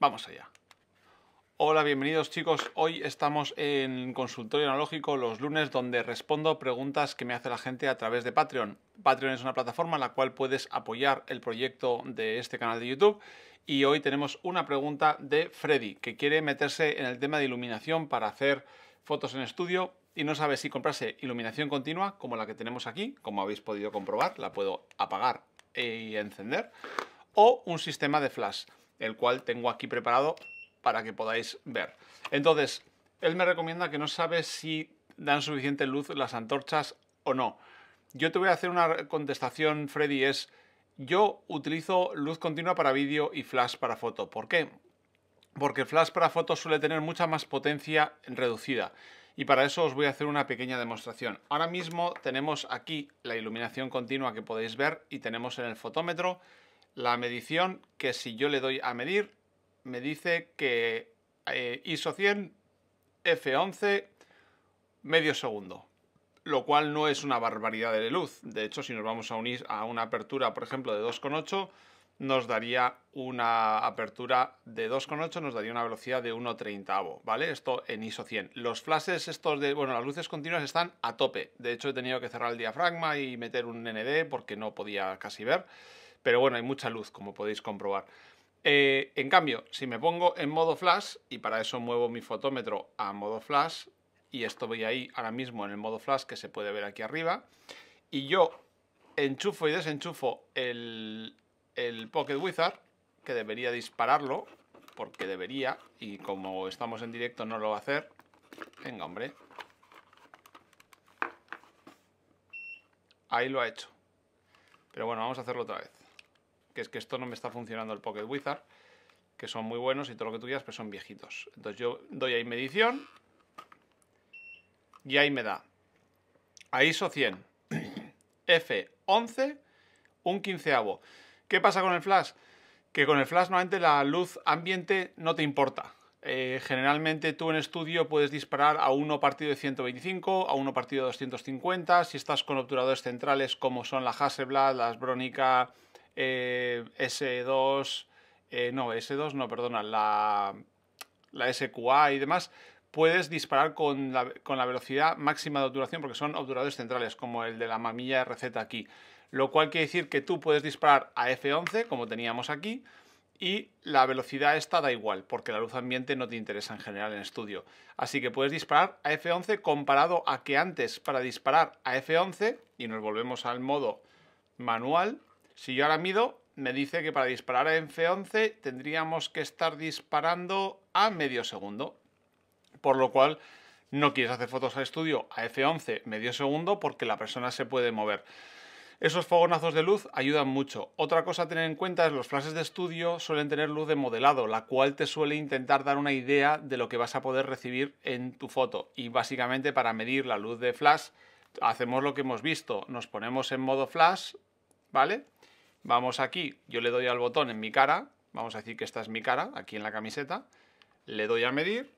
Vamos allá. Hola, bienvenidos chicos. Hoy estamos en Consultorio Analógico los lunes donde respondo preguntas que me hace la gente a través de Patreon. Patreon es una plataforma en la cual puedes apoyar el proyecto de este canal de YouTube y hoy tenemos una pregunta de Freddy que quiere meterse en el tema de iluminación para hacer fotos en estudio y no sabe si comprarse iluminación continua como la que tenemos aquí, como habéis podido comprobar, la puedo apagar y encender, o un sistema de flash el cual tengo aquí preparado para que podáis ver. Entonces, él me recomienda que no sabe si dan suficiente luz las antorchas o no. Yo te voy a hacer una contestación, Freddy, es yo utilizo luz continua para vídeo y flash para foto. ¿Por qué? Porque flash para foto suele tener mucha más potencia reducida y para eso os voy a hacer una pequeña demostración. Ahora mismo tenemos aquí la iluminación continua que podéis ver y tenemos en el fotómetro la medición que si yo le doy a medir, me dice que eh, ISO 100 F11 medio segundo, lo cual no es una barbaridad de luz. De hecho, si nos vamos a unir a una apertura, por ejemplo, de 2,8, nos daría una apertura de 2,8, nos daría una velocidad de 1,30, ¿vale? Esto en ISO 100. Los flashes estos de, bueno, las luces continuas están a tope. De hecho, he tenido que cerrar el diafragma y meter un ND porque no podía casi ver. Pero bueno, hay mucha luz, como podéis comprobar. Eh, en cambio, si me pongo en modo flash, y para eso muevo mi fotómetro a modo flash, y esto voy ahí ahora mismo en el modo flash que se puede ver aquí arriba, y yo enchufo y desenchufo el Pocket Wizard, que debería dispararlo, porque debería, y como estamos en directo no lo va a hacer. Venga, hombre. Ahí lo ha hecho. Pero bueno, vamos a hacerlo otra vez que es que esto no me está funcionando el Pocket Wizard, que son muy buenos y todo lo que tú quieras, pero son viejitos. Entonces yo doy ahí medición y ahí me da a ISO 100, F11, un quinceavo. ¿Qué pasa con el flash? Que con el flash normalmente la luz ambiente no te importa. Eh, generalmente tú en estudio puedes disparar a uno partido de 125, a uno partido de 250, si estás con obturadores centrales como son la Hasselblad, las Bronica, eh, S2, eh, no, S2 no, perdona, la, la SQA y demás, puedes disparar con la, con la, velocidad máxima de obturación, porque son obturadores centrales, como el de la mamilla RZ aquí. Lo cual quiere decir que tú puedes disparar a F11, como teníamos aquí, y la velocidad esta da igual, porque la luz ambiente no te interesa en general en estudio. Así que puedes disparar a F11 comparado a que antes para disparar a F11, y nos volvemos al modo manual, si yo ahora mido, me dice que para disparar a F11 tendríamos que estar disparando a medio segundo. Por lo cual, no quieres hacer fotos al estudio a F11 medio segundo porque la persona se puede mover. Esos fogonazos de luz ayudan mucho. Otra cosa a tener en cuenta es los flashes de estudio suelen tener luz de modelado, la cual te suele intentar dar una idea de lo que vas a poder recibir en tu foto. Y básicamente para medir la luz de flash hacemos lo que hemos visto. Nos ponemos en modo flash, ¿vale? Vamos aquí, yo le doy al botón en mi cara, vamos a decir que esta es mi cara, aquí en la camiseta, le doy a medir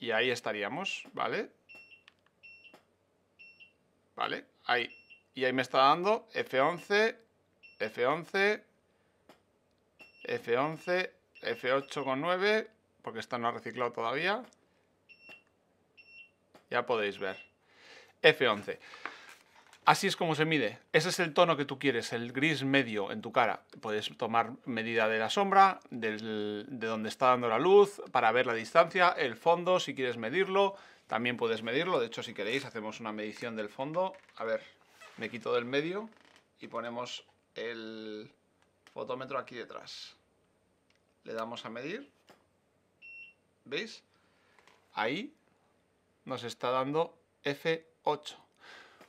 y ahí estaríamos, ¿vale? ¿Vale? Ahí. Y ahí me está dando F11, F11, F11, F8,9, porque esta no ha reciclado todavía. Ya podéis ver. F11. Así es como se mide. Ese es el tono que tú quieres, el gris medio en tu cara. Puedes tomar medida de la sombra, de donde está dando la luz, para ver la distancia, el fondo, si quieres medirlo. También puedes medirlo. De hecho, si queréis, hacemos una medición del fondo. A ver, me quito del medio y ponemos el fotómetro aquí detrás. Le damos a medir. ¿Veis? Ahí nos está dando F8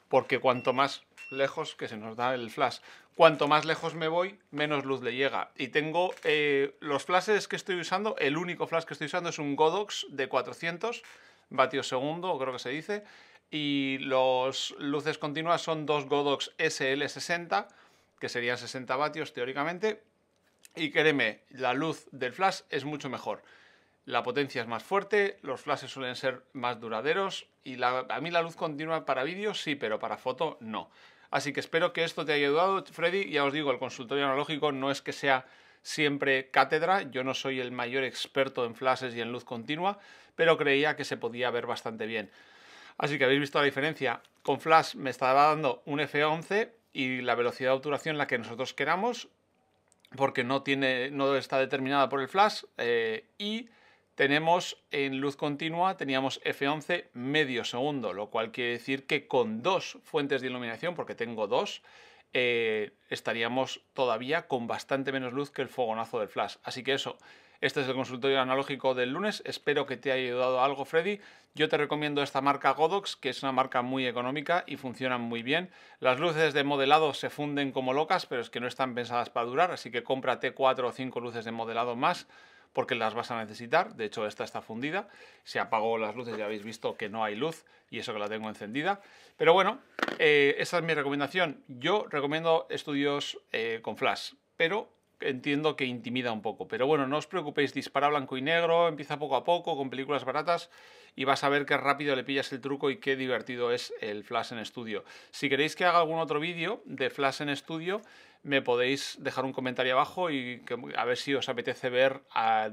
porque cuanto más lejos que se nos da el flash, cuanto más lejos me voy, menos luz le llega. Y tengo eh, los flashes que estoy usando, el único flash que estoy usando es un Godox de 400 vatios segundo, creo que se dice, y las luces continuas son dos Godox SL60, que serían 60 vatios teóricamente, y créeme, la luz del flash es mucho mejor la potencia es más fuerte, los flashes suelen ser más duraderos y a mí la luz continua para vídeo sí, pero para foto no. Así que espero que esto te haya ayudado, Freddy. Ya os digo, el consultorio analógico no es que sea siempre cátedra, yo no soy el mayor experto en flashes y en luz continua, pero creía que se podía ver bastante bien. Así que habéis visto la diferencia. Con flash me estaba dando un F11 y la velocidad de obturación la que nosotros queramos, porque no, tiene, no está determinada por el flash, eh, y tenemos en luz continua, teníamos F11 medio segundo, lo cual quiere decir que con dos fuentes de iluminación, porque tengo dos, eh, estaríamos todavía con bastante menos luz que el fogonazo del flash. Así que eso, este es el consultorio analógico del lunes. Espero que te haya ayudado algo, Freddy. Yo te recomiendo esta marca Godox, que es una marca muy económica y funcionan muy bien. Las luces de modelado se funden como locas, pero es que no están pensadas para durar, así que cómprate cuatro o cinco luces de modelado más porque las vas a necesitar. De hecho, esta está fundida. Se apagó las luces, ya habéis visto que no hay luz y eso que la tengo encendida. Pero bueno, eh, esa es mi recomendación. Yo recomiendo estudios eh, con flash, pero entiendo que intimida un poco. Pero bueno, no os preocupéis, dispara blanco y negro, empieza poco a poco con películas baratas y vas a ver qué rápido le pillas el truco y qué divertido es el Flash en estudio. Si queréis que haga algún otro vídeo de Flash en estudio, me podéis dejar un comentario abajo y a ver si os apetece ver a,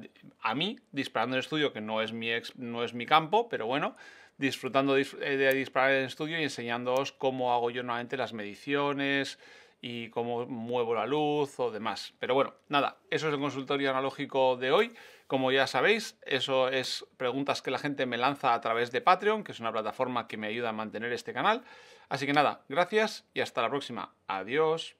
mí disparando en estudio, que no es mi, no es mi campo, pero bueno disfrutando eh, de disparar en estudio y enseñándoos cómo hago yo nuevamente las mediciones, y cómo muevo la luz o demás. Pero bueno, nada, eso es el consultorio analógico de hoy. Como ya sabéis, eso es preguntas que la gente me lanza a través de Patreon, que es una plataforma que me ayuda a mantener este canal. Así que nada, gracias y hasta la próxima. Adiós.